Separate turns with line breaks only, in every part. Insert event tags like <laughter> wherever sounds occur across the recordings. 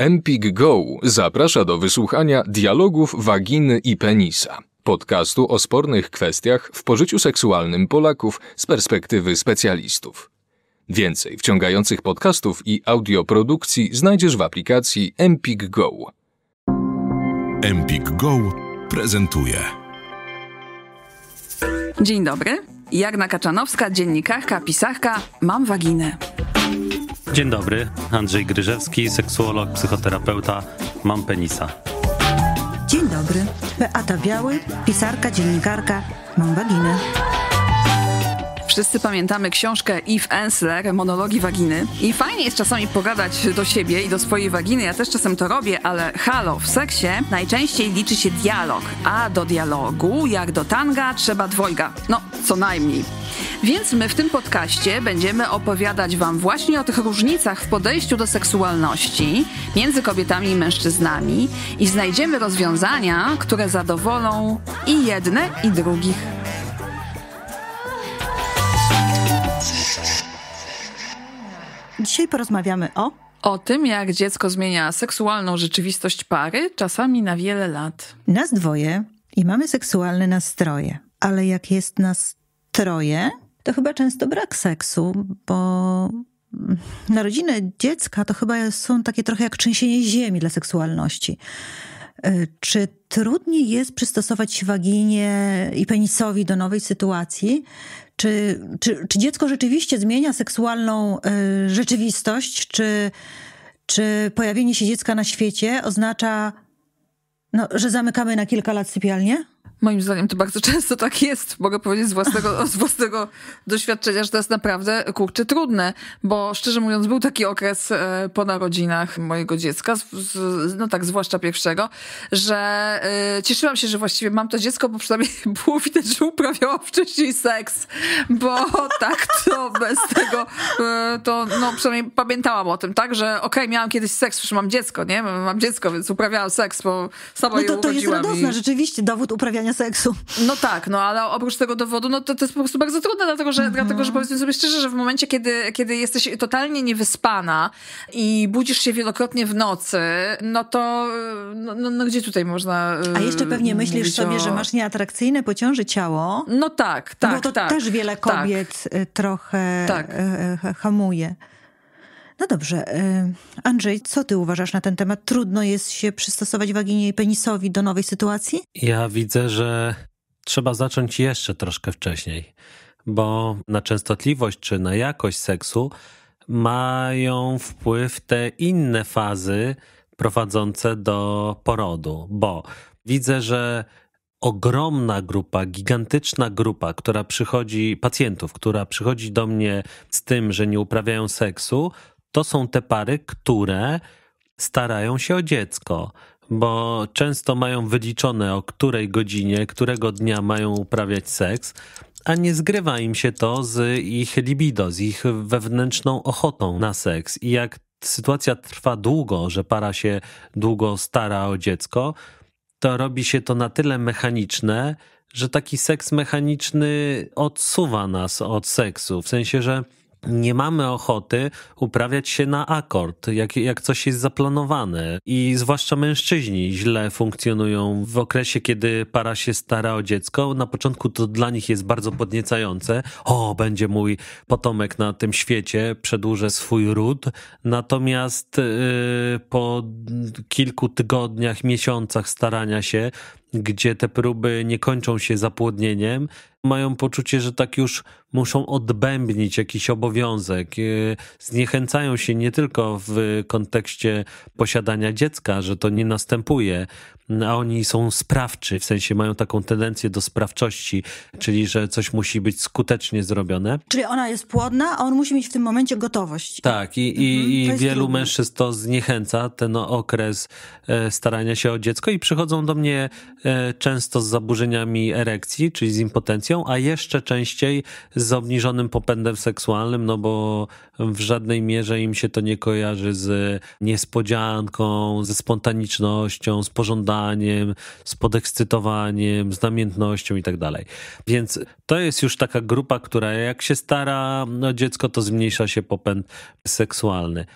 Empik Go zaprasza do wysłuchania dialogów waginy i penisa, podcastu o spornych kwestiach w pożyciu seksualnym Polaków z perspektywy specjalistów. Więcej wciągających podcastów i audioprodukcji znajdziesz w aplikacji Empik Go. Empik Go prezentuje.
Dzień dobry. Jagna Kaczanowska, dziennikarka, pisarka, mam waginę.
Dzień dobry, Andrzej Gryżewski, seksuolog, psychoterapeuta, mam penisa.
Dzień dobry, Beata Biały, pisarka, dziennikarka, mam waginę. Wszyscy pamiętamy książkę Eve Ensler, Monologi Waginy. I fajnie jest czasami pogadać do siebie i do swojej waginy. Ja też czasem to robię, ale halo, w seksie najczęściej liczy się dialog. A do dialogu, jak do tanga, trzeba dwojga. No, co najmniej. Więc my w tym podcaście będziemy opowiadać Wam właśnie o tych różnicach w podejściu do seksualności między kobietami i mężczyznami i znajdziemy rozwiązania, które zadowolą i jedne, i drugich. Dzisiaj porozmawiamy o. O tym, jak dziecko zmienia seksualną rzeczywistość pary, czasami na wiele lat.
Nas dwoje i mamy seksualne nastroje, ale jak jest nas troje, to chyba często brak seksu, bo narodziny dziecka to chyba są takie trochę jak trzęsienie ziemi dla seksualności. E, czy trudniej jest przystosować się waginie i penisowi do nowej sytuacji, czy, czy, czy dziecko rzeczywiście zmienia seksualną y, rzeczywistość? Czy, czy pojawienie się dziecka na świecie oznacza, no, że zamykamy na kilka lat sypialnię?
Moim zdaniem to bardzo często tak jest. Mogę powiedzieć z własnego, z własnego doświadczenia, że to jest naprawdę kurczę trudne, bo szczerze mówiąc, był taki okres e, po narodzinach mojego dziecka, no tak, zwłaszcza pierwszego, że e, cieszyłam się, że właściwie mam to dziecko, bo przynajmniej <laughs> było widać, że uprawiałam wcześniej seks, bo <laughs> tak to bez tego, e, to no przynajmniej pamiętałam o tym, tak, że okej, okay, miałam kiedyś seks, przecież mam dziecko, nie? Mam dziecko, więc uprawiałam seks, bo sama no to, je urodziłam. to jest radosne, i... rzeczywiście, dowód uprawiałam uprawiania seksu. No tak, no ale oprócz tego dowodu, no to, to jest po prostu bardzo trudne, dlatego że, mhm. dlatego, że powiedzmy sobie szczerze, że w momencie, kiedy, kiedy jesteś totalnie niewyspana i budzisz się wielokrotnie w nocy, no to no, no, no gdzie tutaj można. Y, A jeszcze pewnie myślisz sobie, o... że masz
nieatrakcyjne po ciało. No tak, tak. No bo tak, to tak, też wiele tak. kobiet tak, trochę tak. Y, hamuje. No dobrze, e, Andrzej, co ty uważasz na ten temat? Trudno jest się przystosować waginie i penisowi do nowej sytuacji?
Ja widzę, że trzeba zacząć jeszcze troszkę wcześniej, bo na częstotliwość czy na jakość seksu mają wpływ te inne fazy prowadzące do porodu, bo widzę, że ogromna grupa, gigantyczna grupa, która przychodzi, pacjentów, która przychodzi do mnie z tym, że nie uprawiają seksu, to są te pary, które starają się o dziecko, bo często mają wyliczone o której godzinie, którego dnia mają uprawiać seks, a nie zgrywa im się to z ich libido, z ich wewnętrzną ochotą na seks. I jak sytuacja trwa długo, że para się długo stara o dziecko, to robi się to na tyle mechaniczne, że taki seks mechaniczny odsuwa nas od seksu. W sensie, że nie mamy ochoty uprawiać się na akord, jak, jak coś jest zaplanowane. I zwłaszcza mężczyźni źle funkcjonują w okresie, kiedy para się stara o dziecko. Na początku to dla nich jest bardzo podniecające. O, będzie mój potomek na tym świecie, przedłużę swój ród. Natomiast yy, po kilku tygodniach, miesiącach starania się, gdzie te próby nie kończą się zapłodnieniem, mają poczucie, że tak już muszą odbębnić jakiś obowiązek. Y, zniechęcają się nie tylko w kontekście posiadania dziecka, że to nie następuje, no, a oni są sprawczy, w sensie mają taką tendencję do sprawczości, czyli że coś musi być skutecznie zrobione.
Czyli ona jest płodna, a on musi mieć w tym momencie gotowość.
Tak, i, i, mhm, i wielu mężczyzn to zniechęca, ten okres e, starania się o dziecko i przychodzą do mnie e, często z zaburzeniami erekcji, czyli z impotencją, a jeszcze częściej z obniżonym popędem seksualnym, no bo w żadnej mierze im się to nie kojarzy z niespodzianką, ze spontanicznością, z pożądaniem z podekscytowaniem, z namiętnością i tak dalej. Więc to jest już taka grupa, która jak się stara no dziecko, to zmniejsza się popęd seksualny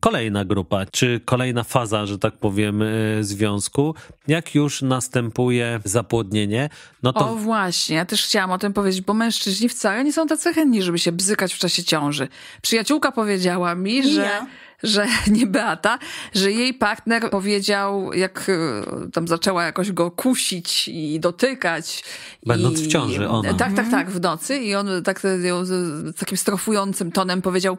kolejna grupa, czy kolejna faza, że tak powiem, y, związku, jak już następuje zapłodnienie, no to... O
właśnie, ja też chciałam o tym powiedzieć, bo mężczyźni wcale nie są tacy chętni, żeby się bzykać w czasie ciąży. Przyjaciółka powiedziała mi, że... Ja że <laughs> nie Beata, że jej partner powiedział, jak e, tam zaczęła jakoś go kusić i dotykać. Będąc i, w ciąży ona. Tak, tak, mhm. tak, w nocy. I on tak takim strofującym tonem powiedział,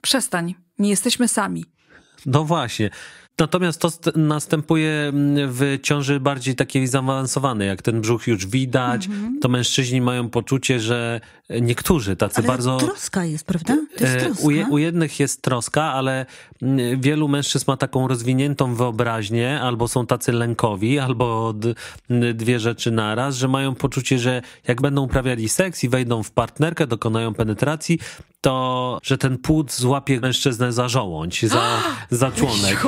przestań, nie jesteśmy sami.
No właśnie. Natomiast to następuje mm, w ciąży bardziej takiej zaawansowanej, jak ten brzuch już widać, mm -hmm. to mężczyźni mają poczucie, że e, niektórzy tacy ale bardzo. Troska
jest, prawda? To jest e, troska. U, je, u,
jednych jest troska, ale mm, wielu mężczyzn ma taką rozwiniętą wyobraźnię, albo są tacy lękowi, <laughs> albo dwie rzeczy naraz, że mają poczucie, że jak będą uprawiali seks i wejdą w partnerkę, dokonają penetracji, to że ten płód złapie mężczyznę za żołądź, za, <gasps> za członek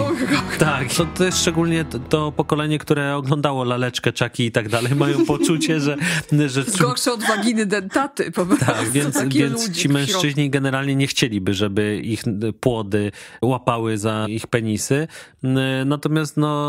rok. Tak, to, to jest szczególnie to, to, pokolenie, które oglądało laleczkę, czaki i tak dalej, mają <laughs> poczucie, że... że
Gorsze od waginy dentaty po prostu. Tak,
więc, więc ci mężczyźni generalnie nie chcieliby, żeby ich płody łapały za ich penisy, natomiast no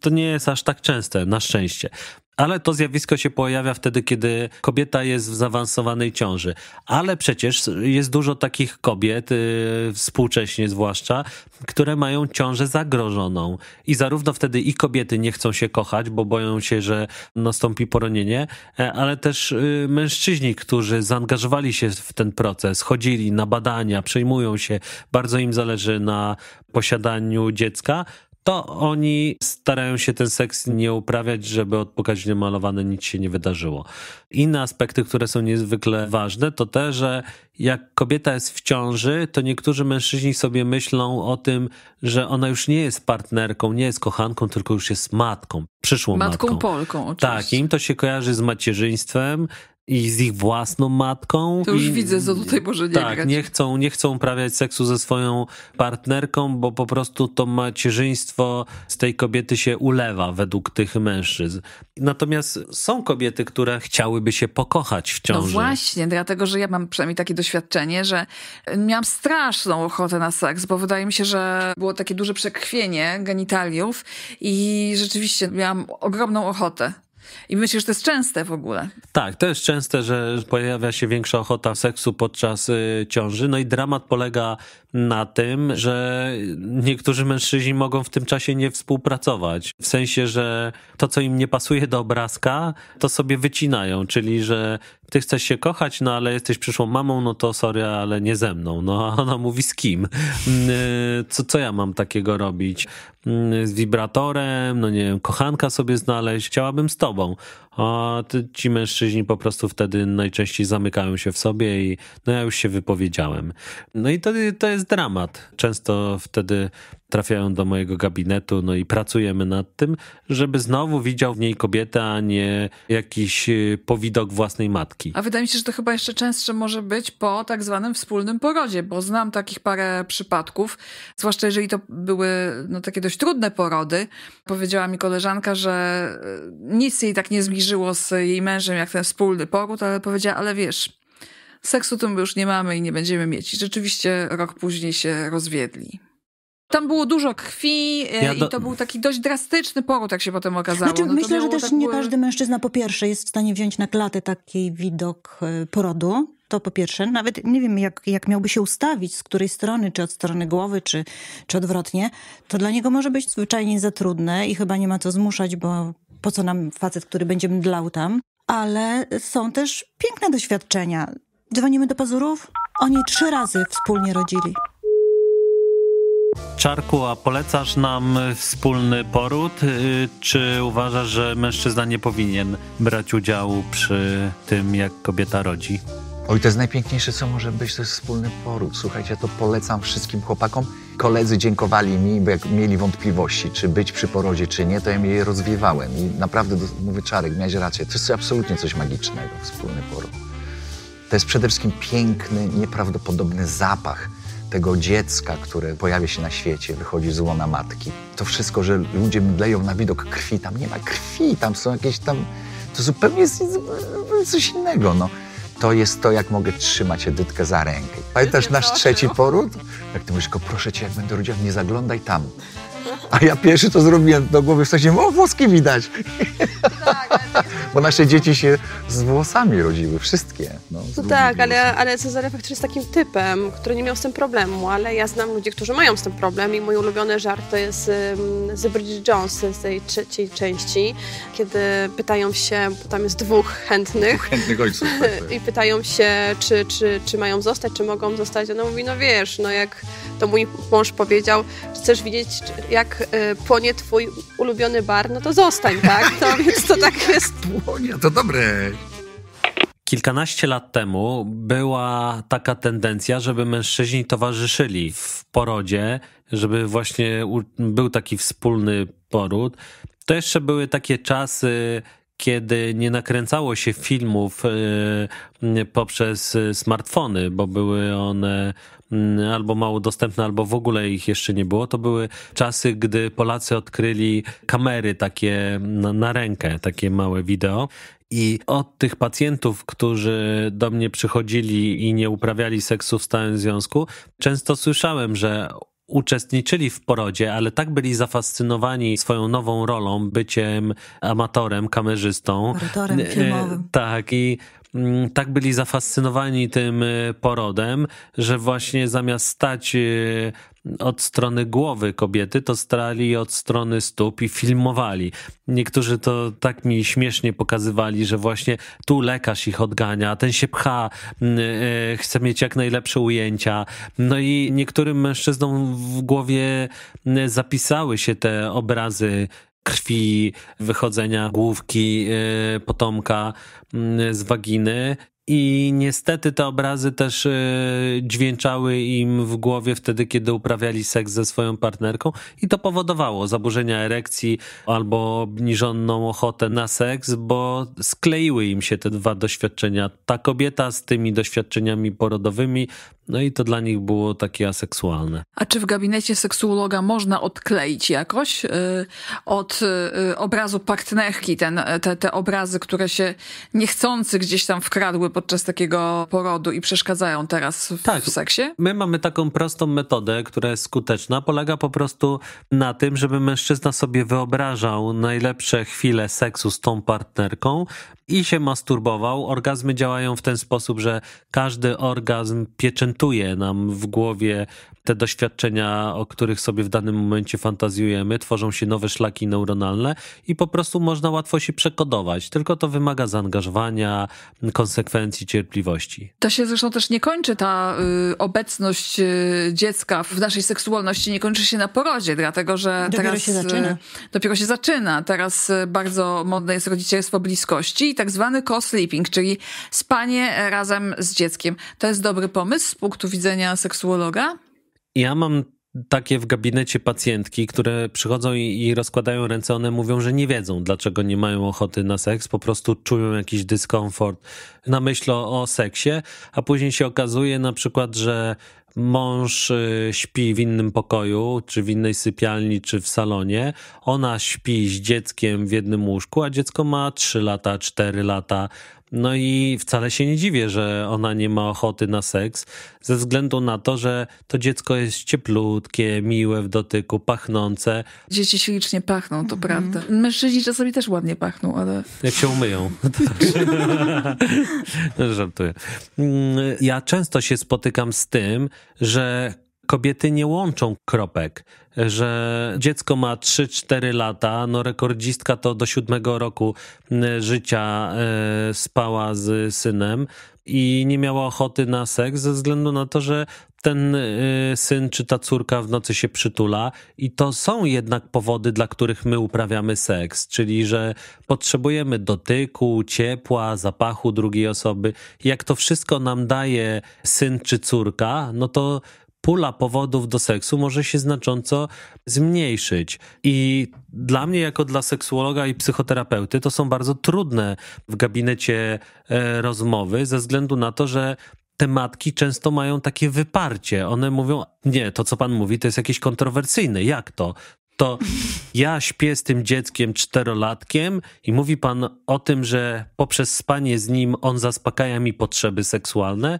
to nie jest aż tak częste, na szczęście. Ale to zjawisko się pojawia wtedy, kiedy kobieta jest w zaawansowanej ciąży. Ale przecież jest dużo takich kobiet, y, współcześnie zwłaszcza, które mają ciążę zagrożoną. I zarówno wtedy i kobiety nie chcą się kochać, bo boją się, że nastąpi poronienie, e, ale też y, mężczyźni, którzy zaangażowali się w ten proces, chodzili na badania, przejmują się, bardzo im zależy na posiadaniu dziecka, to oni starają się ten seks nie uprawiać, żeby odpokać malowane nic się nie wydarzyło. Inne aspekty, które są niezwykle ważne, to te, że jak kobieta jest w ciąży, to niektórzy mężczyźni sobie myślą o tym, że ona już nie jest partnerką, nie jest kochanką, tylko już jest matką, przyszłą matką. Matką
Polką, oczywiście. Tak,
im to się kojarzy z macierzyństwem, i z ich własną matką. To już I, widzę,
co tutaj może nie Tak,
grać. nie chcą, nie chcą uprawiać seksu ze swoją partnerką, bo po prostu to macierzyństwo z tej kobiety się ulewa według tych mężczyzn. Natomiast są kobiety, które chciałyby się pokochać w ciąży. No
właśnie, dlatego, że ja mam przynajmniej takie doświadczenie, że miałam straszną ochotę na seks, bo wydaje mi się, że było takie duże przekrwienie genitaliów i rzeczywiście miałam ogromną ochotę. I myślisz, że to jest częste w ogóle.
Tak, to jest częste, że pojawia się większa ochota seksu podczas y, ciąży. No i dramat polega na tym, że niektórzy mężczyźni mogą w tym czasie nie współpracować. W sensie, że to, co im nie pasuje do obrazka, to sobie wycinają, czyli że ty chcesz się kochać, no ale jesteś przyszłą mamą, no to sorry, ale nie ze mną. No a ona mówi z kim? Mm, co, co ja mam takiego robić? Mm, z wibratorem, no nie wiem, kochanka sobie znaleźć, chciałabym z tobą a ci mężczyźni po prostu wtedy najczęściej zamykają się w sobie i no ja już się wypowiedziałem. No i to, to jest dramat. Często wtedy trafiają do mojego gabinetu, no i pracujemy nad tym, żeby znowu widział w niej kobietę, a nie jakiś y, powidok własnej matki.
A wydaje mi się, że to chyba jeszcze częstsze może być po tak zwanym wspólnym porodzie, bo znam takich parę przypadków, zwłaszcza jeżeli to były no, takie dość trudne porody. Powiedziała mi koleżanka, że y, nic jej tak nie zbliżyło z jej mężem jak ten wspólny poród, ale powiedziała, ale wiesz, seksu tym już nie mamy i nie będziemy mieć. I rzeczywiście rok później się rozwiedli. Tam było dużo krwi e, ja do... i to był taki dość drastyczny poród, jak się potem okazało. Znaczy, no myślę, że też tak nie każdy mężczyzna po pierwsze
jest w stanie wziąć na klatę taki widok e, porodu. To po pierwsze, nawet nie wiem, jak, jak miałby się ustawić, z której strony, czy od strony głowy, czy, czy odwrotnie, to dla niego może być zwyczajnie za trudne i chyba nie ma co zmuszać, bo po co nam facet, który będzie mdlał tam. Ale są też piękne doświadczenia. Dzwonimy do pazurów. Oni trzy razy wspólnie rodzili.
Czarku, a polecasz nam wspólny poród? Y, czy uważasz, że mężczyzna nie powinien brać udziału przy tym, jak kobieta rodzi? Oj, to jest najpiękniejsze, co może być, to jest
wspólny poród. Słuchajcie, ja to polecam wszystkim chłopakom. Koledzy dziękowali mi, bo jak mieli wątpliwości, czy być przy porodzie, czy nie, to ja je rozwiewałem. I naprawdę, mówię Czarek, miałeś rację, to jest absolutnie coś magicznego, wspólny poród. To jest przede wszystkim piękny, nieprawdopodobny zapach tego dziecka, które pojawia się na świecie, wychodzi z łona matki. To wszystko, że ludzie mdleją na widok krwi, tam nie ma krwi, tam są jakieś tam... To zupełnie jest coś innego, no. To jest to, jak mogę trzymać Edytkę za rękę. Pamiętasz nasz trzeci poród? Jak ty mówisz, proszę cię, jak będę rodziła, nie zaglądaj tam. A ja pierwszy to zrobiłem do głowy, w sensie, o, włoski widać. Tak, Bo nasze dzieci się z włosami rodziły, wszystkie. No,
no tak, ale, ale Cezary jest takim typem, który nie miał z tym problemu, ale ja znam ludzi, którzy mają z tym problem i mój ulubiony żart to jest um, z Bridget Jones z tej trzeciej części, kiedy pytają się, bo tam jest dwóch chętnych. Dwóch chętnych ojców. Tak, tak. <laughs> I pytają się, czy, czy, czy mają zostać, czy mogą zostać. Ona mówi, no wiesz, no jak to mój mąż powiedział, chcesz widzieć, jak y, płonie twój ulubiony bar, no to zostań, tak? To, <laughs> więc to tak jest. Płonie,
to dobre. Kilkanaście lat temu była taka tendencja, żeby mężczyźni towarzyszyli w porodzie, żeby właśnie był taki wspólny poród. To jeszcze były takie czasy, kiedy nie nakręcało się filmów y, poprzez y, smartfony, bo były one Mm, albo mało dostępne, albo w ogóle ich jeszcze nie było, to były czasy, gdy Polacy odkryli kamery takie na, na rękę, takie małe wideo. I od tych pacjentów, którzy do mnie przychodzili i nie uprawiali seksu w stałym związku, często słyszałem, że uczestniczyli w porodzie, ale tak byli zafascynowani swoją nową rolą, byciem amatorem, kamerzystą. Amatorem filmowym. E, tak, i Mm, tak byli zafascynowani tym e, porodem, że właśnie zamiast stać e, od strony głowy kobiety, to strali od strony stóp i filmowali. Niektórzy to tak mi śmiesznie pokazywali, że właśnie tu lekarz ich odgania, ten się pcha, mm, e, chce mieć jak najlepsze ujęcia. No i niektórym mężczyznom w głowie mm, zapisały się te obrazy krwi, wychodzenia główki y, potomka y, z waginy. I niestety te obrazy też y, dźwięczały im w głowie wtedy, kiedy uprawiali seks ze swoją partnerką, i to powodowało zaburzenia erekcji albo obniżoną ochotę na seks, bo skleiły im się te dwa doświadczenia. Ta kobieta z tymi doświadczeniami porodowymi no i to dla nich było takie aseksualne.
A czy w gabinecie seksuologa można odkleić jakoś y, od y, obrazu partnerki ten, te, te obrazy, które się niechcący gdzieś tam wkradły podczas takiego porodu i przeszkadzają teraz w, tak,
w seksie? My mamy taką prostą metodę, która jest skuteczna. Polega po prostu na tym, żeby mężczyzna sobie wyobrażał najlepsze chwile seksu z tą partnerką, i się masturbował. Orgazmy działają w ten sposób, że każdy orgazm pieczętuje nam w głowie te doświadczenia, o których sobie w danym momencie fantazjujemy, tworzą się nowe szlaki neuronalne i po prostu można łatwo się przekodować. Tylko to wymaga zaangażowania, konsekwencji, cierpliwości.
To się zresztą też nie kończy ta y, obecność y, dziecka w naszej seksualności, nie kończy się na porodzie, dlatego że dopiero teraz się y, zaczyna. dopiero się zaczyna. Teraz y, bardzo modne jest rodzicielstwo bliskości i tak zwany co-sleeping, czyli spanie razem z dzieckiem. To jest dobry pomysł z punktu widzenia seksuologa?
Ja mam takie w gabinecie pacjentki, które przychodzą i, rozkładają ręce, one mówią, że nie wiedzą, dlaczego nie mają ochoty na seks, po prostu czują jakiś dyskomfort na myśl o seksie, a później się okazuje na przykład, że mąż y, śpi w innym pokoju, czy w innej sypialni, czy w salonie. Ona śpi z dzieckiem w jednym łóżku, a dziecko ma 3 lata, 4 lata, no i wcale się nie dziwię, że ona nie ma ochoty na seks, ze względu na to, że to dziecko jest cieplutkie, miłe w dotyku, pachnące.
Dzieci ślicznie pachną, to mhm. prawda. Mężczyźni czasami też ładnie pachną, ale.
Jak się umyją. <laughs> No, żartuję. Mm, ja często się spotykam z tym, że kobiety nie łączą kropek, że dziecko ma 3-4 lata, no rekordzistka to do siódmego roku życia e, spała z synem i nie miała ochoty na seks ze względu na to, że ten e, syn czy ta córka w nocy się przytula i to są jednak powody, dla których my uprawiamy seks, czyli że potrzebujemy dotyku, ciepła, zapachu drugiej osoby. Jak to wszystko nam daje syn czy córka, no to pula powodów do seksu może się znacząco zmniejszyć. I dla mnie, jako dla seksuologa i psychoterapeuty, to są bardzo trudne w gabinecie e, rozmowy, ze względu na to, że te matki często mają takie wyparcie. One mówią: Nie, to co pan mówi, to jest jakieś kontrowersyjne. Jak to? To ja śpię z tym dzieckiem czterolatkiem i mówi pan o tym, że poprzez spanie z nim on zaspokaja mi potrzeby seksualne.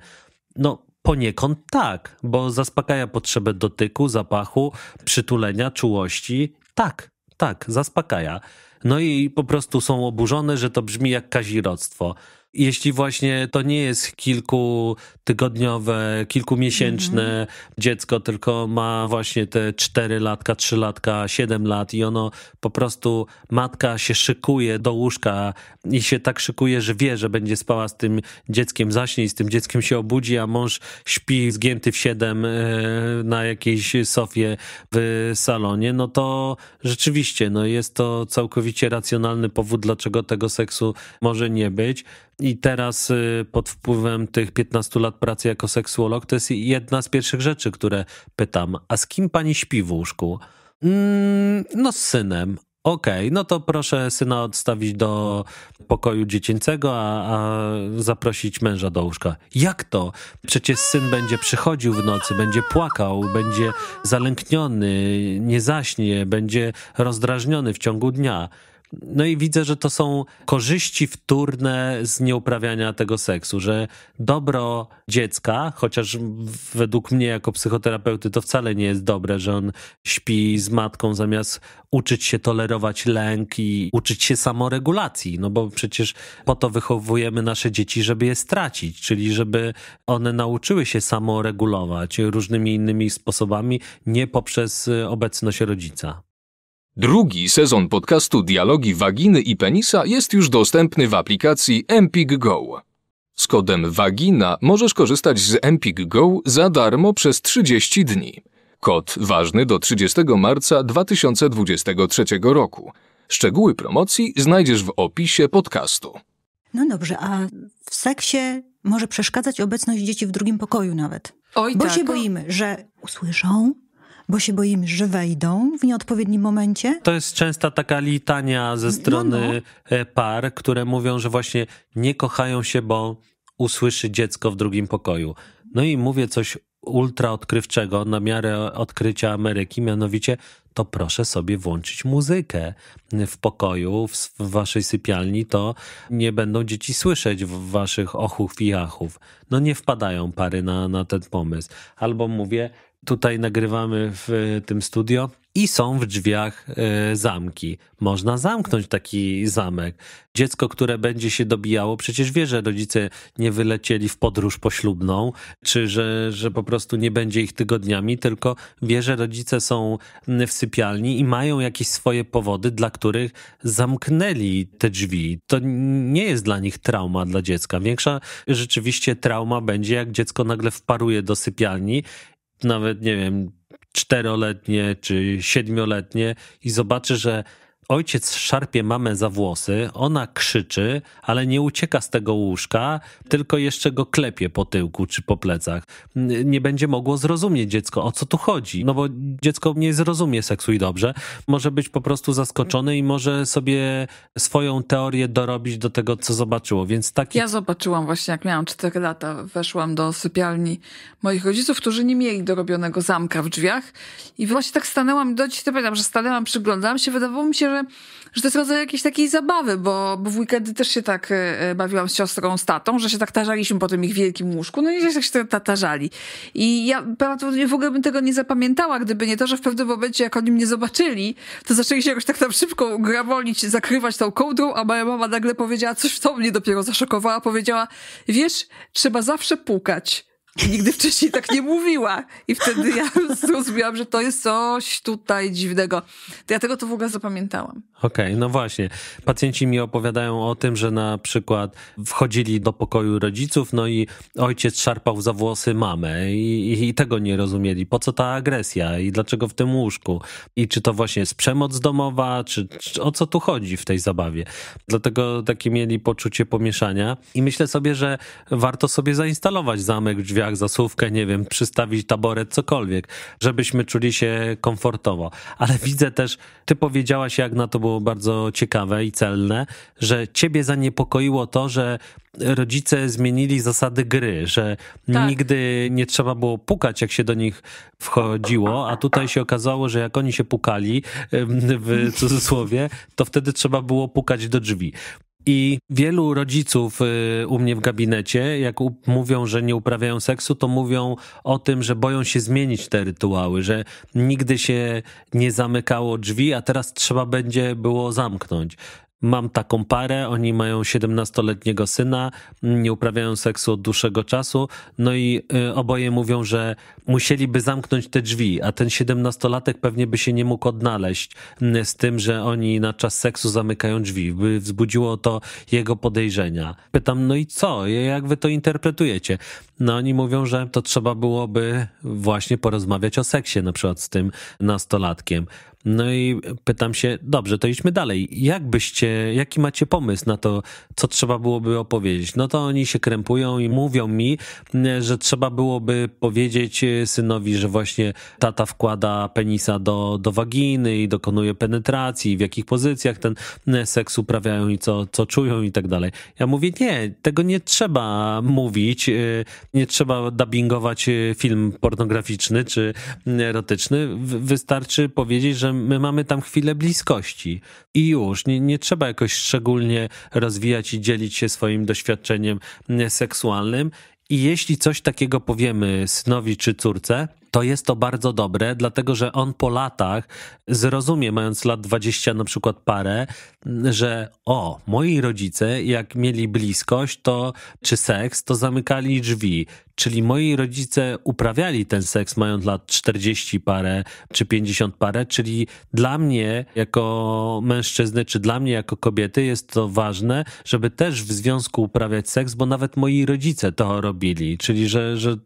No, Poniekąd tak, bo zaspokaja potrzebę dotyku, zapachu, przytulenia, czułości. Tak, tak, zaspokaja. No i po prostu są oburzone, że to brzmi jak kaziroctwo jeśli właśnie to nie jest kilkutygodniowe, kilkumiesięczne mm dziecko, tylko ma właśnie te 4 latka, 3 latka, 7 lat i ono po prostu, matka się szykuje do łóżka i się tak szykuje, że wie, że będzie spała z tym dzieckiem, zaśnie i z tym dzieckiem się obudzi, a mąż śpi zgięty w 7 e, na jakiejś sofie w salonie, no to rzeczywiście, no jest to całkowicie racjonalny powód, dlaczego tego seksu może nie być. I teraz y, pod wpływem tych 15 lat pracy jako seksuolog, to jest jedna z pierwszych rzeczy, które pytam. A z kim pani śpi w łóżku? Mm, no z synem. Okej, okay, no to proszę syna odstawić do pokoju dziecięcego, a, a, zaprosić męża do łóżka. Jak to? Przecież syn będzie przychodził w nocy, będzie płakał, będzie zalękniony, nie zaśnie, będzie rozdrażniony w ciągu dnia. No i widzę, że to są korzyści wtórne z nieuprawiania tego seksu, że dobro dziecka, chociaż według mnie jako psychoterapeuty to wcale nie jest dobre, że on śpi z matką zamiast uczyć się tolerować lęk i uczyć się samoregulacji, no bo przecież po to wychowujemy nasze dzieci, żeby je stracić, czyli żeby one nauczyły się samoregulować różnymi innymi sposobami, nie poprzez y, obecność rodzica.
Drugi sezon podcastu Dialogi Waginy i Penisa jest już dostępny w aplikacji Empik Go. Z kodem WAGINA możesz korzystać z Empik Go za darmo przez 30 dni. Kod ważny do 30 marca 2023 roku. Szczegóły promocji znajdziesz w opisie podcastu.
No dobrze, a w seksie może przeszkadzać obecność dzieci w drugim pokoju nawet. Oj, bo tak. się boimy, że usłyszą, bo się boimy, że wejdą w nieodpowiednim momencie.
To jest częsta taka litania ze strony no, no. E, par, które mówią, że właśnie nie kochają się, bo usłyszy dziecko w drugim pokoju. No i mówię coś ultra odkrywczego na miarę odkrycia Ameryki, mianowicie to proszę sobie włączyć muzykę w pokoju, w, waszej sypialni, to nie będą dzieci słyszeć w waszych ochów i achów. No nie wpadają pary na, na ten pomysł. Albo mówię, Tutaj nagrywamy w e, tym studio i są w drzwiach e, zamki. Można zamknąć taki zamek. Dziecko, które będzie się dobijało, przecież wie, że rodzice nie wylecieli w podróż poślubną, czy że, że po prostu nie będzie ich tygodniami, tylko wie, że rodzice są w sypialni i mają jakieś swoje powody, dla których zamknęli te drzwi. To nie jest dla nich trauma, dla dziecka. Większa rzeczywiście trauma będzie, jak dziecko nagle wparuje do sypialni nawet nie wiem, czteroletnie czy siedmioletnie i zobaczy, że Ojciec szarpie mamę za włosy, ona krzyczy, ale nie ucieka z tego łóżka, tylko jeszcze go klepie po tyłku czy po plecach. Nie będzie mogło zrozumieć dziecko, o co tu chodzi. No bo dziecko nie zrozumie seksu i dobrze. Może być po prostu zaskoczone i może sobie swoją teorię dorobić do tego, co zobaczyło. Więc taki...
Ja zobaczyłam właśnie, jak miałam 4 lata, weszłam do sypialni moich rodziców, którzy nie mieli dorobionego zamka w drzwiach. I właśnie tak stanęłam, do dzisiaj to pamiętam, że stanęłam, przyglądałam się, wydawało mi się, że że, że to jest rodzaj jakiejś takiej zabawy, bo, bo w weekendy też się tak e, e, bawiłam z siostrą, z tatą, że się tak tarzaliśmy po tym ich wielkim łóżku, no i się tak się tarzali. I ja prawdopodobnie w ogóle bym tego nie zapamiętała, gdyby nie to, że w pewnym momencie, jak oni mnie zobaczyli, to zaczęli się jakoś tak tam szybko grawolić, zakrywać tą kołdrą, a moja mama nagle powiedziała coś, co mnie dopiero zaszokowała, powiedziała, wiesz, trzeba zawsze pukać. Nigdy wcześniej tak nie mówiła. I wtedy ja zrozumiałam, że to jest coś tutaj dziwnego. Dlatego to w ogóle zapamiętałam.
Okej, okay, no właśnie. Pacjenci mi opowiadają o tym, że na przykład wchodzili do pokoju rodziców, no i ojciec szarpał za włosy mamę i, i, i tego nie rozumieli. Po co ta agresja i dlaczego w tym łóżku? I czy to właśnie jest przemoc domowa, czy, czy o co tu chodzi w tej zabawie? Dlatego takie mieli poczucie pomieszania i myślę sobie, że warto sobie zainstalować zamek drzwi drzwiach zasówkę, nie wiem, przystawić taboret, cokolwiek, żebyśmy czuli się komfortowo. Ale widzę też, ty powiedziałaś, jak na to było bardzo ciekawe i celne, że ciebie zaniepokoiło to, że rodzice zmienili zasady gry, że tak. nigdy nie trzeba było pukać, jak się do nich wchodziło, a tutaj się okazało, że jak oni się pukali, w cudzysłowie, to wtedy trzeba było pukać do drzwi. I wielu rodziców y, u mnie w gabinecie, jak mówią, że nie uprawiają seksu, to mówią o tym, że boją się zmienić te rytuały, że nigdy się nie zamykało drzwi, a teraz trzeba będzie było zamknąć. Mam taką parę, oni mają 17-letniego syna, nie uprawiają seksu od dłuższego czasu, no i y, oboje mówią, że musieliby zamknąć te drzwi, a ten 17-latek pewnie by się nie mógł odnaleźć y, z tym, że oni na czas seksu zamykają drzwi. By wzbudziło to jego podejrzenia. Pytam, no i co? Jak wy to interpretujecie? No oni mówią, że to trzeba byłoby właśnie porozmawiać o seksie na przykład z tym nastolatkiem. No i pytam się, dobrze, to idźmy dalej. Jak byście, jaki macie pomysł na to, co trzeba byłoby opowiedzieć? No to oni się krępują i mówią mi, że trzeba byłoby powiedzieć e, synowi, że właśnie tata wkłada penisa do, do waginy i dokonuje penetracji, w jakich pozycjach ten e, seks uprawiają i co, co czują i tak dalej. Ja mówię, nie, tego nie trzeba mówić, e, nie trzeba dubbingować film pornograficzny czy erotyczny. Wystarczy powiedzieć, że my mamy tam chwilę bliskości i już. Nie, nie trzeba jakoś szczególnie rozwijać i dzielić się swoim doświadczeniem mm, seksualnym. I jeśli coś takiego powiemy synowi czy córce, to jest to bardzo dobre, dlatego że on po latach zrozumie, mając lat 20 na przykład parę, że o, moi rodzice, jak mieli bliskość, to czy seks, to zamykali drzwi. Czyli moi rodzice uprawiali ten seks, mając lat 40 parę czy 50 parę, czyli dla mnie jako mężczyzny, czy dla mnie jako kobiety jest to ważne, żeby też w związku uprawiać seks, bo nawet moi rodzice to robili. Czyli, że, że e,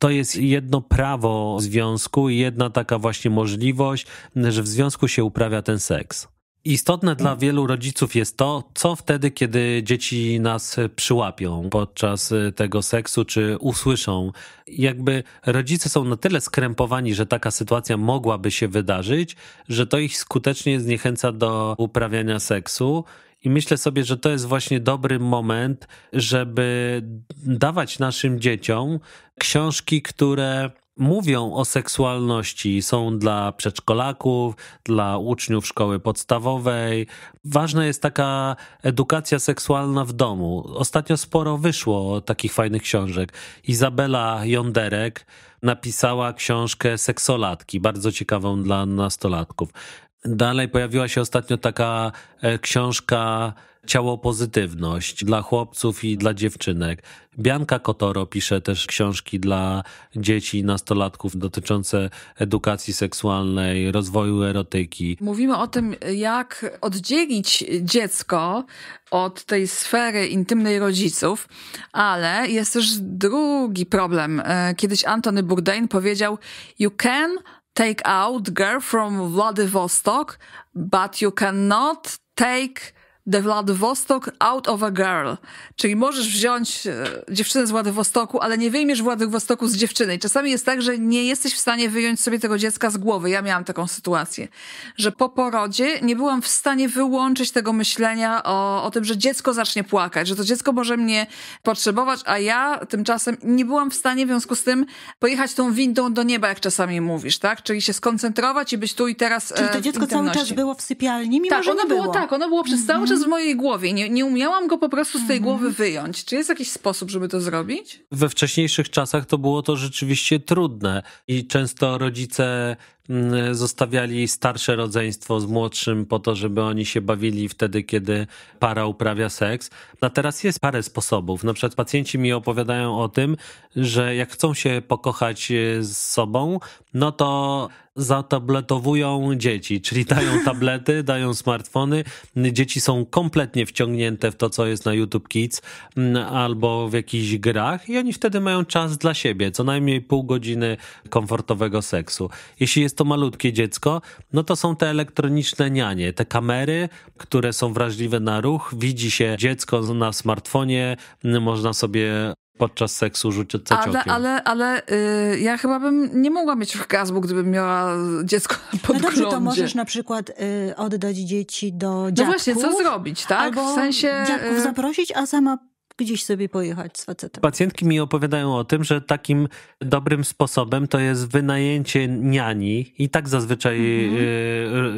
to jest jedno prawo związku i jedna taka właśnie możliwość, że w związku się uprawia ten seks. Istotne dla mm. wielu rodziców jest to, co wtedy, kiedy dzieci nas przyłapią podczas y, tego seksu, czy usłyszą. Jakby rodzice są na tyle skrępowani, że taka sytuacja mogłaby się wydarzyć, że to ich skutecznie zniechęca do uprawiania seksu. I myślę sobie, że to jest właśnie dobry moment, żeby dawać naszym dzieciom książki, które mówią o seksualności, są dla przedszkolaków, dla uczniów szkoły podstawowej. Ważna jest taka edukacja seksualna w domu. Ostatnio sporo wyszło takich fajnych książek. Izabela Jonderek napisała książkę Seksolatki, bardzo ciekawą dla nastolatków. Dalej pojawiła się ostatnio taka e, książka ciało pozytywność dla chłopców i dla dziewczynek. Bianka Kotoro pisze też książki dla dzieci i nastolatków dotyczące edukacji seksualnej, rozwoju erotyki.
Mówimy o tym, jak oddzielić dziecko od tej sfery intymnej rodziców, ale jest też drugi problem. E, kiedyś Antony Bourdain powiedział: You can take out girl from Vladivostok, but you cannot take The Vladivostok out of a girl. Czyli możesz wziąć e, dziewczynę z Władywostoku, ale nie wyjmiesz Władywostoku z dziewczyny. I czasami jest tak, że nie jesteś w stanie wyjąć sobie tego dziecka z głowy. Ja miałam taką sytuację, że po porodzie nie byłam w stanie wyłączyć tego myślenia o, o tym, że dziecko zacznie płakać, że to dziecko może mnie potrzebować, a ja tymczasem nie byłam w stanie w związku z tym pojechać tą windą do nieba, jak czasami mówisz, tak? Czyli się skoncentrować i być tu i teraz. Czyli to e, dziecko cały czas było w sypialni, mimo tak, że ono było. było. Tak, ono było przez cały czas z mhm. mojej głowie. Nie, nie umiałam go po prostu z tej mhm. głowy wyjąć. Czy jest jakiś sposób, żeby to zrobić?
We wcześniejszych czasach to było to rzeczywiście trudne i często rodzice Mm, zostawiali starsze rodzeństwo z młodszym po to, żeby oni się bawili wtedy, kiedy para uprawia seks. A teraz jest parę sposobów. Na przykład pacjenci mi opowiadają o tym, że jak chcą się pokochać e, z sobą, no to zatabletowują dzieci, czyli dają <laughs> tablety, dają smartfony. Dzieci są kompletnie wciągnięte w to, co jest na YouTube Kids mm, albo w jakichś grach i oni wtedy mają czas dla siebie, co najmniej pół godziny komfortowego seksu. Jeśli jest jest to malutkie dziecko, no to są te elektroniczne nianie, te kamery, które są wrażliwe na ruch, widzi się dziecko na smartfonie, można sobie podczas seksu rzucić ceciokiem.
Ale, ale, ale yy, ja chyba bym nie mogła mieć orgazmu, gdybym miała dziecko <laughs> pod No dobrze, to możesz na przykład
yy, oddać dzieci do dziadków. No właśnie, co zrobić, tak? Albo w sensie... Dziadków y, zaprosić, a sama gdzieś sobie pojechać z facetem.
Pacjentki mi opowiadają o tym, że takim dobrym sposobem to jest wynajęcie niani i tak zazwyczaj mhm.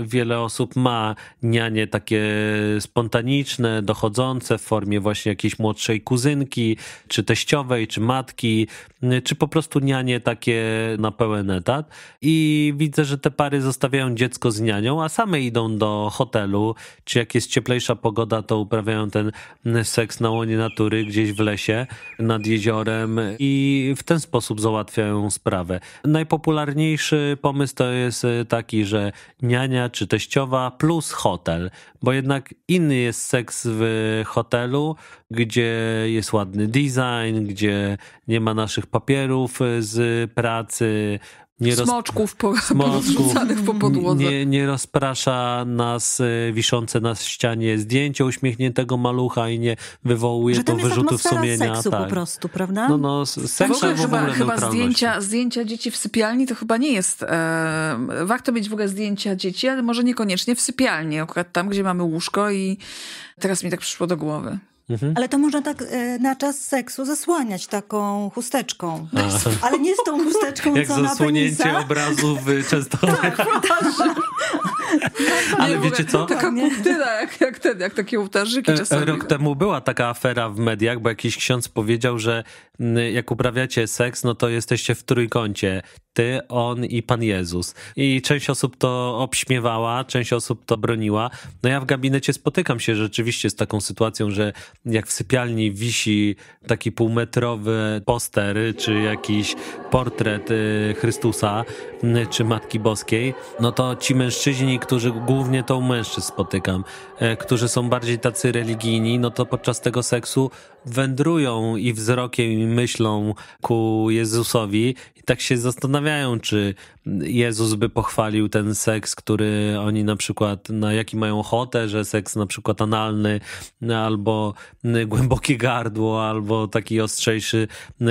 Y, wiele osób ma nianie takie spontaniczne, dochodzące w formie właśnie jakiejś młodszej kuzynki, czy teściowej, czy matki, y, czy po prostu nianie takie na pełen etat i widzę, że te pary zostawiają dziecko z nianią, a same idą do hotelu, czy jak jest cieplejsza pogoda, to uprawiają ten y, seks na łonie natury gdzieś w lesie nad jeziorem i w ten sposób załatwiają sprawę. Najpopularniejszy pomysł to jest e, taki, że niania czy teściowa plus hotel, bo jednak inny jest seks w hotelu, gdzie jest ładny design, gdzie nie ma naszych papierów e, z pracy, nie smoczków
po, smoczków, po podłodze. Nie,
nie rozprasza nas y, wiszące na ścianie zdjęcie uśmiechniętego malucha i nie wywołuje to wyrzutów sumienia. Seksu tak. po prostu,
prawda? No, no, seks w ogóle, w ogóle chyba, zdjęcia, zdjęcia dzieci w sypialni to chyba nie jest. E, warto mieć w ogóle zdjęcia dzieci, ale może niekoniecznie w sypialni, akurat tam, gdzie mamy łóżko i teraz mi tak przyszło do głowy. Mhm. Ale to można tak e, na czas seksu zasłaniać taką chusteczką. No Ale nie z tą chusteczką, Jak co na Jak zasłonięcie
obrazu w <laughs> Częstochowie. tak, tak, Ale wiecie co? Taka
kurtyna, jak, jak, ten, jak takie ołtarzyki e, e, czasami. Rok
temu była taka afera w mediach, bo jakiś ksiądz powiedział, że jak uprawiacie seks, no to jesteście w trójkącie. Ty, on i Pan Jezus. I część osób to obśmiewała, część osób to broniła. No ja w gabinecie spotykam się rzeczywiście z taką sytuacją, że jak w sypialni wisi taki półmetrowy poster, czy jakiś portret y, Chrystusa, y, czy Matki Boskiej, no to ci mężczyźni, którzy głównie tą mężczyzn spotykam, e, którzy są bardziej tacy religijni, no to podczas tego seksu wędrują i wzrokiem i myślą ku Jezusowi i tak się zastanawiają, czy Jezus by pochwalił ten seks, który oni na przykład, na jaki mają ochotę, że seks na przykład analny albo głębokie gardło, albo taki ostrzejszy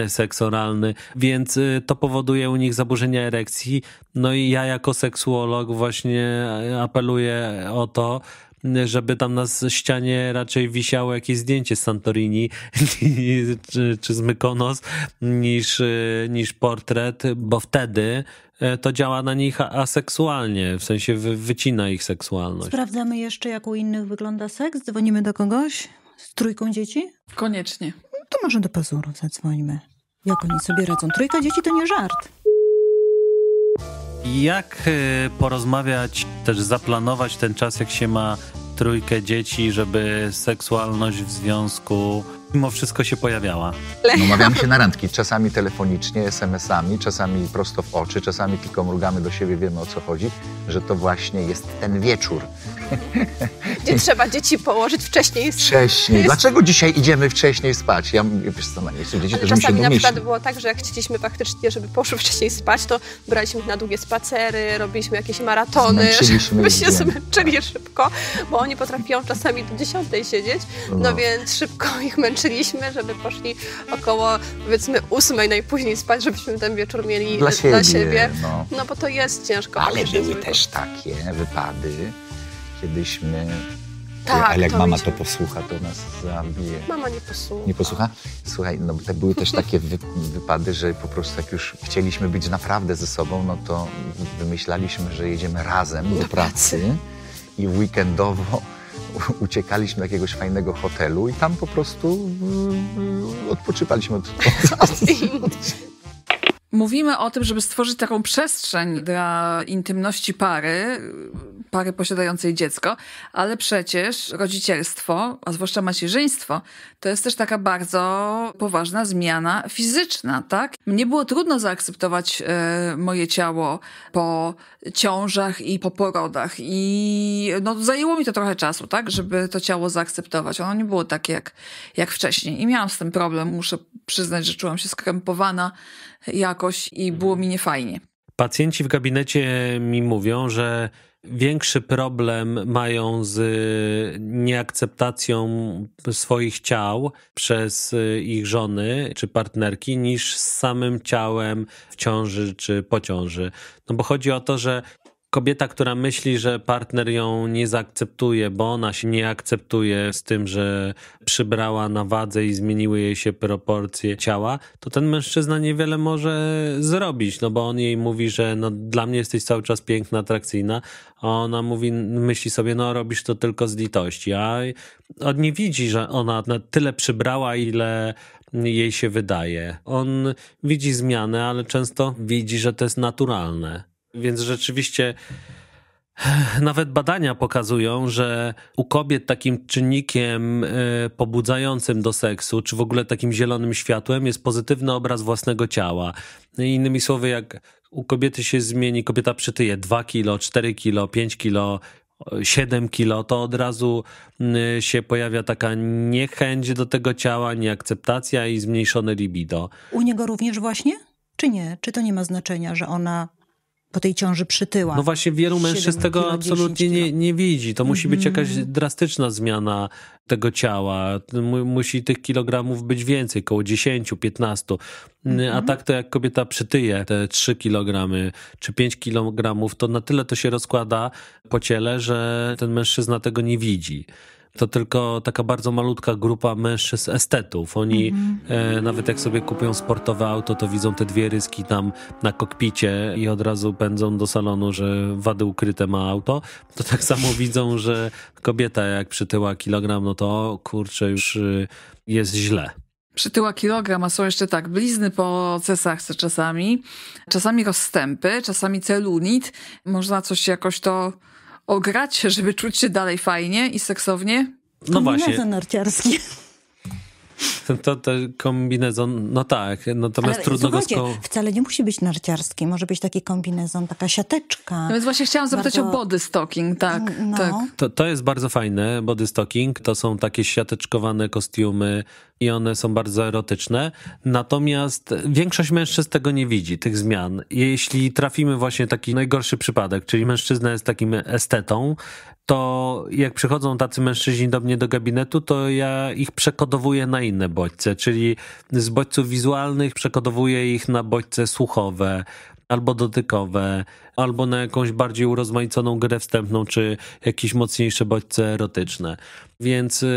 seks oralny, więc e, to powoduje u nich zaburzenia erekcji. No i ja jako seksuolog właśnie apeluję apeluje o to, żeby tam na ścianie raczej wisiało jakieś zdjęcie z Santorini <laughs> czy, czy z Mykonos niż, niż portret, bo wtedy e, to działa na nich aseksualnie, w sensie wycina ich seksualność.
Sprawdzamy jeszcze, jak u innych wygląda seks? Dzwonimy do kogoś z trójką dzieci? Koniecznie. to może do pazurów zadzwońmy. Jak oni sobie radzą? Trójka dzieci to nie żart.
Jak e, porozmawiać, też zaplanować ten czas, jak się ma trójkę dzieci, żeby seksualność w związku mimo wszystko się pojawiała?
Umawiamy no, się na randki, czasami telefonicznie, SMS-ami, czasami prosto w oczy, czasami tylko mrugamy do siebie, wiemy o co chodzi, że to właśnie jest ten wieczór.
Gdzie trzeba dzieci położyć wcześniej spać. Wcześniej. Dlaczego
dzisiaj idziemy wcześniej spać? Ja wiesz co, no na miejscu dzieci Ale Czasami się na przykład było
tak, że jak chcieliśmy faktycznie, żeby poszły wcześniej spać, to braliśmy na długie spacery, robiliśmy jakieś maratony, żeby się zmęczyli tak. szybko, bo oni potrafią czasami do dziesiątej siedzieć, no, no więc szybko <laughs> ich męczyliśmy, żeby poszli około powiedzmy ósmej najpóźniej spać, żebyśmy ten wieczór mieli dla, dla siebie. siebie. No. no. bo to jest ciężko. Ale były też takie
wypady, kiedyśmy...
Tak, ale jak to mama to
posłucha, to nas zabije. Mama
nie posłucha. Nie posłucha?
Słuchaj, no te były też takie wy wypady, że po prostu jak już chcieliśmy być naprawdę ze sobą, no to wymyślaliśmy, że jedziemy razem do, pracy. i weekendowo uciekaliśmy do jakiegoś fajnego hotelu i tam po prostu y, y, odpoczywaliśmy od, od, od, od
Mówimy o tym, żeby stworzyć taką przestrzeń dla intymności pary, pary posiadającej dziecko, ale przecież rodzicielstwo, a zwłaszcza macierzyństwo, to jest też taka bardzo poważna zmiana fizyczna, tak? Mnie było trudno zaakceptować e, moje ciało po ciążach i po porodach i no, zajęło mi to trochę czasu, tak? Żeby to ciało zaakceptować. Ono nie było takie jak, jak wcześniej i miałam z tym problem. Muszę przyznać, że czułam się skrępowana jakoś i mhm. było mi niefajnie.
Pacjenci w gabinecie mi mówią, że większy problem mają z nieakceptacją swoich ciał przez y, ich żony czy partnerki niż z samym ciałem w ciąży czy po ciąży. No bo chodzi o to, że kobieta, która myśli, że partner ją nie zaakceptuje, bo ona się nie akceptuje z tym, że przybrała na wadze i zmieniły jej się proporcje ciała, to ten mężczyzna niewiele może zrobić, no bo on jej mówi, że no, dla mnie jesteś cały czas piękna, atrakcyjna, a ona mówi, myśli sobie, no robisz to tylko z litości, a on nie widzi, że ona tyle przybrała, ile jej się wydaje. On widzi zmianę, ale często widzi, że to jest naturalne. Więc rzeczywiście eh, nawet badania pokazują, że u kobiet takim czynnikiem eh, pobudzającym do seksu, czy w ogóle takim zielonym światłem, jest pozytywny obraz własnego ciała. No innymi słowy, jak u kobiety się zmieni, kobieta przytyje 2 kilo, 4 kilo, 5 kilo, 7 kilo, to od razu eh, się pojawia taka niechęć do tego ciała, nieakceptacja i zmniejszone libido.
U niego również właśnie? Czy nie? Czy to nie ma znaczenia, że ona po tej ciąży przytyła. No właśnie wielu mężczyzn tego kilo, absolutnie
nie, nie widzi. To mm -hmm. musi być mhm. jakaś drastyczna zmiana tego ciała. Musi tych kilogramów być więcej, około 10, 15. Mm -hmm. A tak to jak kobieta przytyje te 3 kilogramy czy 5 kilogramów, to na tyle to się rozkłada po ciele, że ten mężczyzna tego nie widzi to tylko taka bardzo malutka grupa mężczyzn estetów. Oni mhm. e, nawet jak sobie kupują sportowe auto, to widzą te dwie ryski tam na kokpicie i od razu pędzą do salonu, że wady ukryte ma auto. To tak <laughs> samo widzą, że kobieta jak przytyła kilogram, no to kurczę, już y, jest źle
przytyła kilogram, a są jeszcze tak blizny po cesarce czasami, czasami rozstępy, czasami celunit. Można coś jakoś to ograć, żeby czuć się dalej fajnie i seksownie? No właśnie. narciarskie.
To, to kombinezon, no tak, natomiast Ale, trudno go sko-
Wcale nie musi być narciarski,
może być taki kombinezon, taka siateczka. No więc właśnie chciałam zapytać bardzo... o body stocking, tak. Mm, no. tak.
To, to jest bardzo fajne, body stocking, to są takie siateczkowane kostiumy, i one są bardzo erotyczne. Natomiast większość mężczyzn tego nie widzi, tych zmian. Jeśli trafimy właśnie taki najgorszy przypadek, czyli mężczyzna jest takim estetą, to jak przychodzą tacy mężczyźni do mnie do gabinetu, to ja ich przekodowuję na inne bodźce, czyli z bodźców wizualnych przekodowuję ich na bodźce słuchowe, albo dotykowe, albo na jakąś bardziej urozmaiconą grę wstępną, czy jakieś mocniejsze bodźce erotyczne. Więc yy,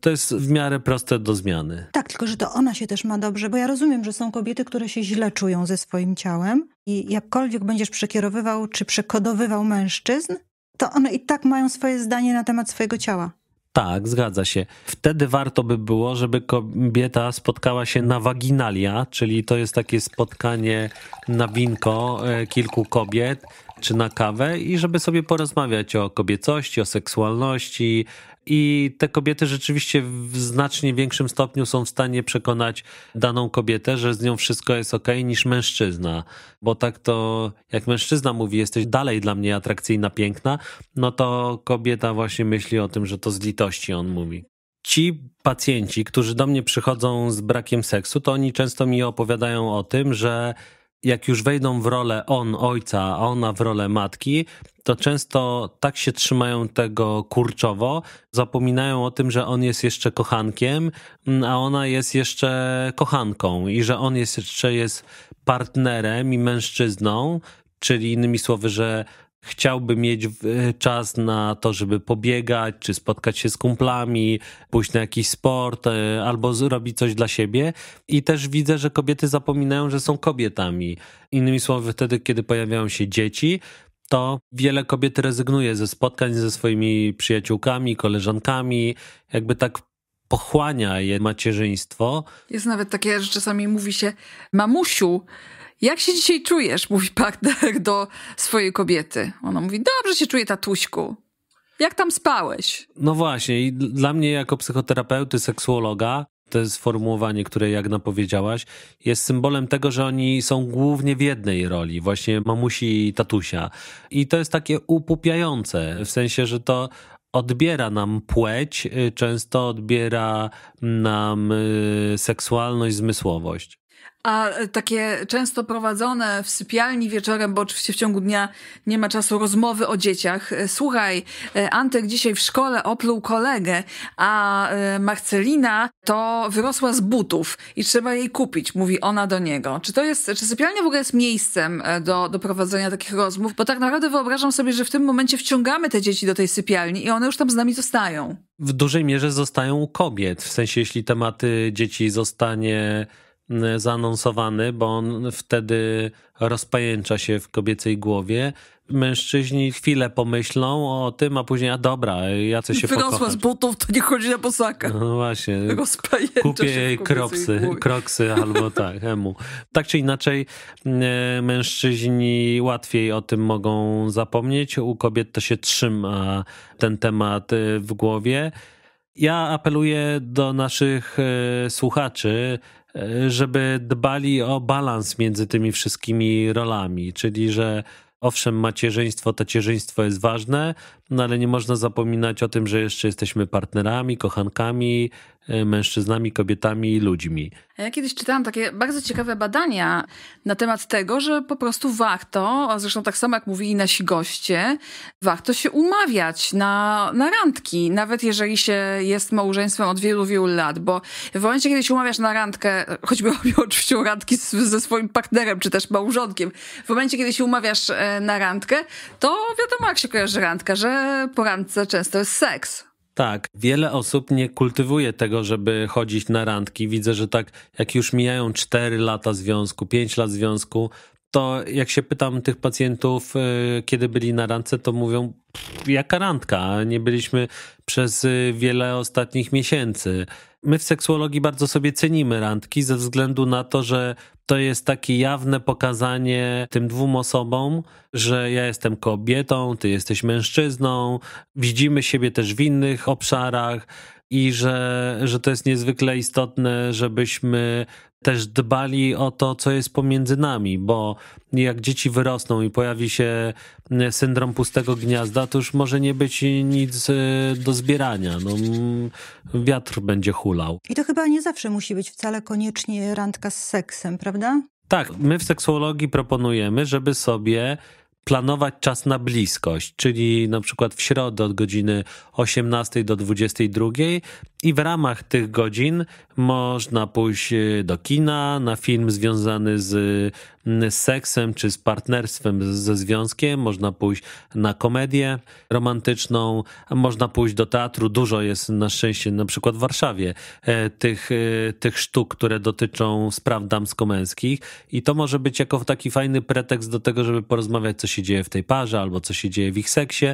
to jest w miarę proste do zmiany.
Tak, tylko że to ona się też ma dobrze, bo ja rozumiem, że są kobiety, które się źle czują ze swoim ciałem i jakkolwiek będziesz przekierowywał czy przekodowywał mężczyzn, to one i tak mają swoje zdanie na temat swojego ciała.
Tak, zgadza się. Wtedy warto by było, żeby kobieta spotkała się na waginalia, czyli to jest takie spotkanie na winko e, kilku kobiet czy na kawę i żeby sobie porozmawiać o kobiecości, o seksualności, i te kobiety rzeczywiście w znacznie większym stopniu są w stanie przekonać daną kobietę, że z nią wszystko jest ok, niż mężczyzna. Bo tak to, jak mężczyzna mówi, jesteś dalej dla mnie atrakcyjna, piękna, no to kobieta właśnie myśli o tym, że to z litości on mówi ci pacjenci, którzy do mnie przychodzą z brakiem seksu, to oni często mi opowiadają o tym, że jak już wejdą w rolę on ojca, a ona w rolę matki, to często tak się trzymają tego kurczowo, zapominają o tym, że on jest jeszcze kochankiem, mm, a ona jest jeszcze kochanką i że on jest jeszcze jest partnerem i mężczyzną, czyli innymi słowy, że chciałby mieć e, czas na to, żeby pobiegać, czy spotkać się z kumplami, pójść na jakiś sport, e, albo zrobić coś dla siebie. I też widzę, że kobiety zapominają, że są kobietami. Innymi słowy, wtedy, kiedy pojawiają się dzieci, to wiele kobiet rezygnuje ze spotkań ze swoimi przyjaciółkami, koleżankami, jakby tak pochłania je macierzyństwo.
Jest nawet takie, że czasami mówi się mamusiu, jak się dzisiaj czujesz? Mówi partner do swojej kobiety. Ona mówi: Dobrze się czuję, tatuśku. Jak tam spałeś?
No właśnie, i dla mnie jako psychoterapeuty, seksuologa, to sformułowanie, które Jagna powiedziałaś, jest symbolem tego, że oni są głównie w jednej roli, właśnie mamusi i tatusia. I to jest takie upupiające, w sensie, że to odbiera nam płeć, y, często odbiera nam y, seksualność, zmysłowość.
A e, takie często prowadzone w sypialni wieczorem, bo oczywiście w ciągu dnia nie ma czasu rozmowy o dzieciach. E, słuchaj, e, Antek dzisiaj w szkole opluł kolegę, a Marcelina to wyrosła z butów i trzeba jej kupić, mówi ona do niego. Czy to jest, czy sypialnia w ogóle jest miejscem do, do prowadzenia takich rozmów? Bo tak naprawdę wyobrażam sobie, że w tym momencie wciągamy te dzieci do tej sypialni i one już tam z nami zostają.
W dużej mierze zostają u kobiet. W sensie, jeśli tematy dzieci zostanie Y, zaanonsowany, bo on wtedy rozpajęcza się w kobiecej głowie. Mężczyźni chwilę pomyślą o tym, a później, a dobra, ja chcę się Wyrosła pokochać. z butów, to nie chodzi na posaka. No właśnie. Kupię jej kropsy, kroksy albo <laughs> tak, emu. Tak czy inaczej, y, mężczyźni łatwiej o tym mogą zapomnieć. U kobiet to się trzyma ten temat y, w głowie. Ja apeluję do naszych słuchaczy, żeby dbali o balans między tymi wszystkimi rolami, czyli że owszem, macierzyństwo, tacierzyństwo jest ważne, no ale nie można zapominać o tym, że jeszcze jesteśmy partnerami, kochankami, E, mężczyznami, kobietami i ludźmi.
Ja kiedyś czytałam takie bardzo ciekawe badania na temat tego, że po prostu warto, a zresztą tak samo jak mówili nasi goście, warto się umawiać na, na randki, nawet jeżeli się jest małżeństwem od wielu, wielu lat, bo w momencie, kiedy się umawiasz na randkę, choćby oczywiście randki z, ze swoim partnerem, czy też małżonkiem, w momencie, kiedy się umawiasz e, na randkę, to wiadomo, jak się kojarzy randka, że po randce często jest seks.
Tak, wiele osób nie kultywuje tego, żeby chodzić na randki. Widzę, że tak jak już mijają 4 lata związku, 5 lat związku, to jak się pytam tych pacjentów, y, kiedy byli na randce, to mówią, jaka randka? Nie byliśmy przez y, wiele ostatnich miesięcy. My w seksuologii bardzo sobie cenimy randki ze względu na to, że to jest takie jawne pokazanie tym dwóm osobom, że ja jestem kobietą, ty jesteś mężczyzną, widzimy siebie też w innych obszarach i że, że to jest niezwykle istotne, żebyśmy też dbali o to, co jest pomiędzy nami, bo jak dzieci wyrosną i pojawi się e, syndrom pustego gniazda, to już może nie być nic e, do zbierania. No, wiatr będzie hulał.
I to chyba nie zawsze musi być wcale koniecznie randka z seksem, prawda?
Tak, my w seksuologii proponujemy, żeby sobie planować czas na bliskość, czyli na przykład w środę od godziny 18 do 22 i w ramach tych godzin można pójść e, do kina na film związany z Mm, seksem czy z partnerstwem ze związkiem, można pójść na komedię romantyczną, można pójść do teatru. Dużo jest na szczęście, na przykład w Warszawie, e, tych, e, tych sztuk, które dotyczą spraw damsko-męskich i to może być jako taki fajny pretekst do tego, żeby porozmawiać, co się dzieje w tej parze albo co się dzieje w ich seksie,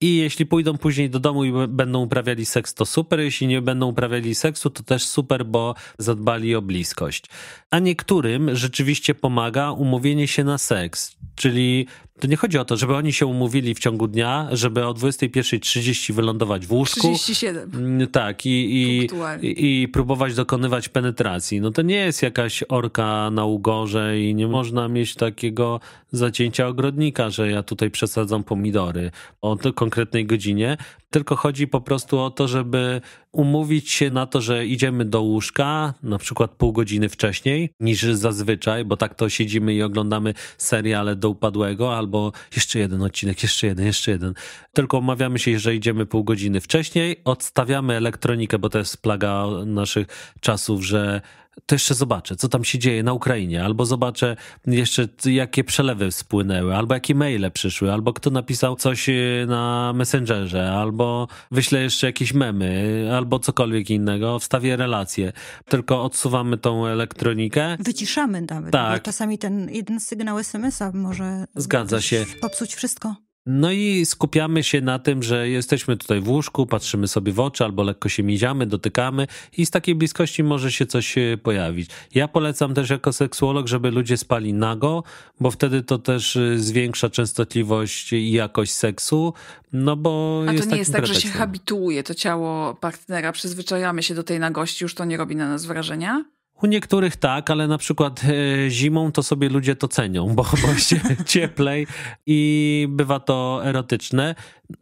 i jeśli pójdą później do domu i będą uprawiali seks, to super. Jeśli nie będą uprawiali seksu, to też super, bo zadbali o bliskość. A niektórym rzeczywiście pomaga umówienie się na seks. Czyli to nie chodzi o to, żeby oni się umówili w ciągu dnia, żeby o 21.30 wylądować w łóżku. 37. Mm, tak, i, i, i, i, próbować dokonywać penetracji. No to nie jest jakaś orka na ugorze i nie można mieć takiego zacięcia ogrodnika, że ja tutaj przesadzam pomidory o konkretnej godzinie, tylko chodzi po prostu o to, żeby umówić się na to, że idziemy do łóżka na przykład pół godziny wcześniej niż zazwyczaj, bo tak to siedzimy i oglądamy seriale do upadłego albo jeszcze jeden odcinek, jeszcze jeden, jeszcze jeden. Tylko omawiamy się, że idziemy pół godziny wcześniej, odstawiamy elektronikę, bo to jest plaga naszych czasów, że to jeszcze zobaczę, co tam się dzieje na Ukrainie, albo zobaczę jeszcze, jakie przelewy spłynęły, albo jakie maile przyszły, albo kto napisał coś y, na Messengerze, albo wyślę jeszcze jakieś memy, albo cokolwiek innego, wstawię relacje. Tylko odsuwamy tą elektronikę.
Wyciszamy nawet, tak. czasami ten jeden sygnał SMS-a może
Zgadza się.
popsuć wszystko.
No i skupiamy się na tym, że jesteśmy tutaj w łóżku, patrzymy sobie w oczy albo lekko się miziamy, dotykamy i z takiej bliskości może się coś e, pojawić. Ja polecam też jako seksuolog, żeby ludzie spali nago, bo wtedy to też e, zwiększa częstotliwość i jakość seksu, no bo A to nie jest tak, pretekstem. że się
habituuje to ciało partnera, przyzwyczajamy się do tej nagości, już to nie robi na nas wrażenia?
U niektórych tak, ale na przykład e, zimą to sobie ludzie to cenią, bo, bo się <laughs> cieplej i bywa to erotyczne.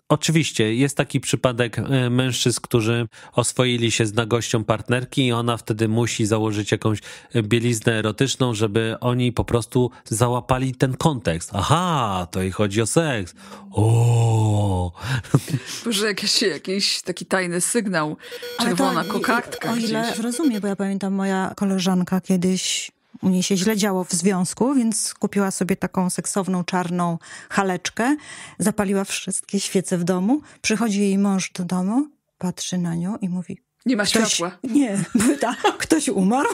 Oczywiście jest taki przypadek e, mężczyzn, którzy oswoili się z nagością partnerki i ona wtedy musi założyć jakąś e, bieliznę erotyczną, żeby oni po prostu załapali ten kontekst. Aha, to jej chodzi o seks. O. <laughs>
może jakiś, jakiś taki tajny sygnał. Czerwona tak, kokardka. O ile rozumiem,
bo ja pamiętam moja koleżanka kiedyś u niej się źle działo w związku, więc kupiła sobie taką seksowną, czarną haleczkę, zapaliła wszystkie świece w domu. Przychodzi jej mąż do domu, patrzy na nią i mówi:
Nie ma ktoś, światła. Nie, pyta,
<laughs> ktoś umarł.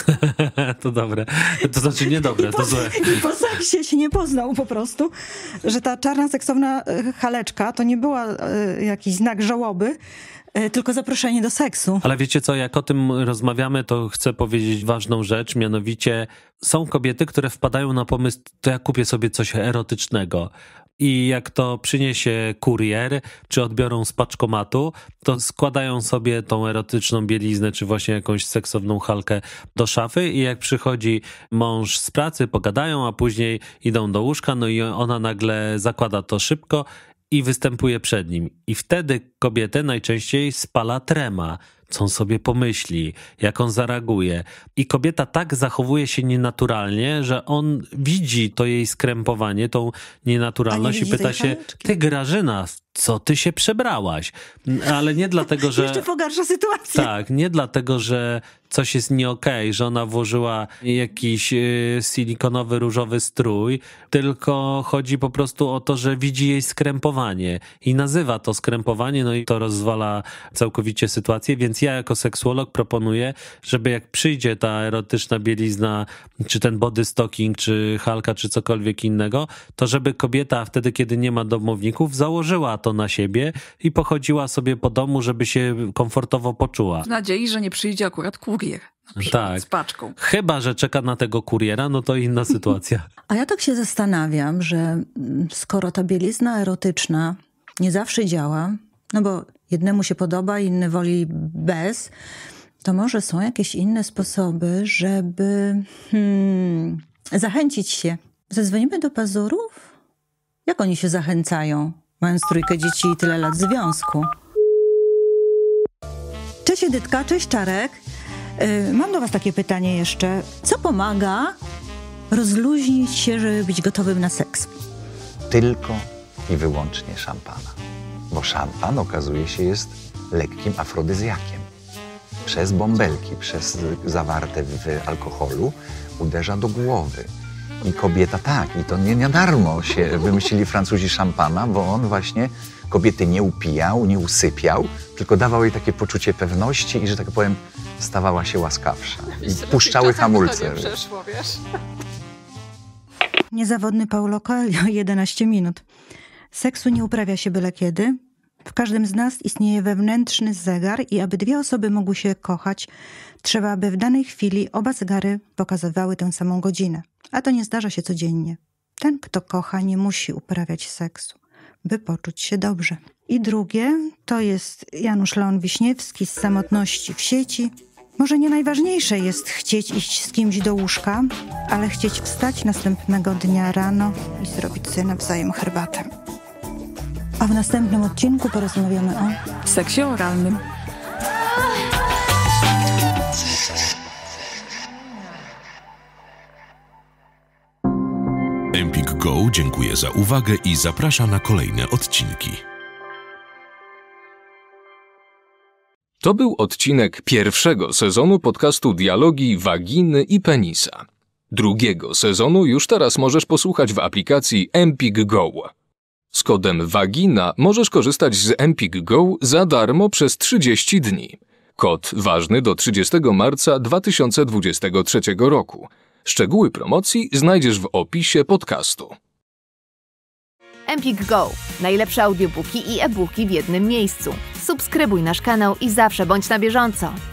<laughs> to dobre. To znaczy niedobre, to po, złe.
I po seksie się nie poznał po prostu, że ta czarna seksowna e, haleczka to nie była e, jakiś znak żałoby, e, tylko zaproszenie do seksu.
Ale wiecie co, jak o tym rozmawiamy, to chcę powiedzieć ważną rzecz, mianowicie są kobiety, które wpadają na pomysł, to ja kupię sobie coś erotycznego i jak to przyniesie kurier, czy odbiorą z paczkomatu, to składają sobie tą erotyczną bieliznę, czy właśnie jakąś seksowną halkę do szafy i jak przychodzi mąż z pracy, pogadają, a później idą do łóżka, no i ona nagle zakłada to szybko i występuje przed nim. I wtedy kobietę najczęściej spala trema co on sobie pomyśli, jak on zareaguje. I kobieta tak zachowuje się nienaturalnie, że on widzi to jej skrępowanie, tą nienaturalność nie i pyta się, ty Grażyna, co ty się przebrałaś? Ale nie dlatego, że... <laughs> Jeszcze
pogarsza sytuację.
Tak, nie dlatego, że coś jest nie okej, okay, że ona włożyła jakiś y, silikonowy, różowy strój, tylko chodzi po prostu o to, że widzi jej skrępowanie i nazywa to skrępowanie, no i to rozwala całkowicie sytuację, więc ja jako seksuolog proponuję, żeby jak przyjdzie ta erotyczna bielizna, czy ten body stocking, czy halka, czy cokolwiek innego, to żeby kobieta wtedy, kiedy nie ma domowników, założyła to na siebie i pochodziła sobie po domu, żeby się komfortowo poczuła. W
nadziei, że nie przyjdzie akurat kurier.
Tak. Z paczką. Chyba, że czeka na tego kuriera, no to inna sytuacja.
<laughs> A ja tak się
zastanawiam, że skoro ta bielizna erotyczna nie zawsze działa, no bo jednemu się podoba, inny woli bez, to może są jakieś inne sposoby, żeby hmm, zachęcić się. Zadzwonimy do pazurów? Jak oni się zachęcają? mając trójkę dzieci i tyle lat związku. Cześć Edytka, cześć Czarek. Yy, mam do Was takie pytanie jeszcze. Co pomaga rozluźnić się, żeby być gotowym na seks?
Tylko i wyłącznie szampana. Bo szampan okazuje się jest lekkim afrodyzjakiem. Przez bąbelki, przez zawarte w alkoholu uderza do głowy i kobieta, tak, i to nie na darmo się wymyślili Francuzi szampana, bo on właśnie kobiety nie upijał, nie usypiał, tylko dawał jej takie poczucie pewności i, że tak powiem, stawała się łaskawsza. I puszczały hamulce. To
Niezawodny Paulo Coelho, 11 minut. Seksu nie uprawia się byle kiedy, w każdym z nas istnieje wewnętrzny zegar i aby dwie osoby mogły się kochać, trzeba by w danej chwili oba zegary pokazywały tę samą godzinę. A to nie zdarza się codziennie. Ten, kto kocha, nie musi uprawiać seksu, by poczuć się dobrze. I drugie to jest Janusz Leon Wiśniewski z Samotności w sieci. Może nie najważniejsze jest chcieć iść z kimś do łóżka, ale chcieć wstać następnego dnia rano i zrobić sobie nawzajem herbatę a w następnym odcinku porozmawiamy
o seksie oralnym.
Empik Go dziękuję za uwagę i zaprasza na kolejne odcinki. To był odcinek pierwszego sezonu podcastu Dialogi Waginy i Penisa. Drugiego sezonu już teraz możesz posłuchać w aplikacji Empik Go. Z kodem WAGINA możesz korzystać z Empik Go za darmo przez 30 dni. Kod ważny do 30 marca 2023 roku. Szczegóły promocji znajdziesz w opisie podcastu.
Empik Go. Najlepsze audiobooki i e-booki w jednym miejscu. Subskrybuj nasz kanał i zawsze bądź na bieżąco.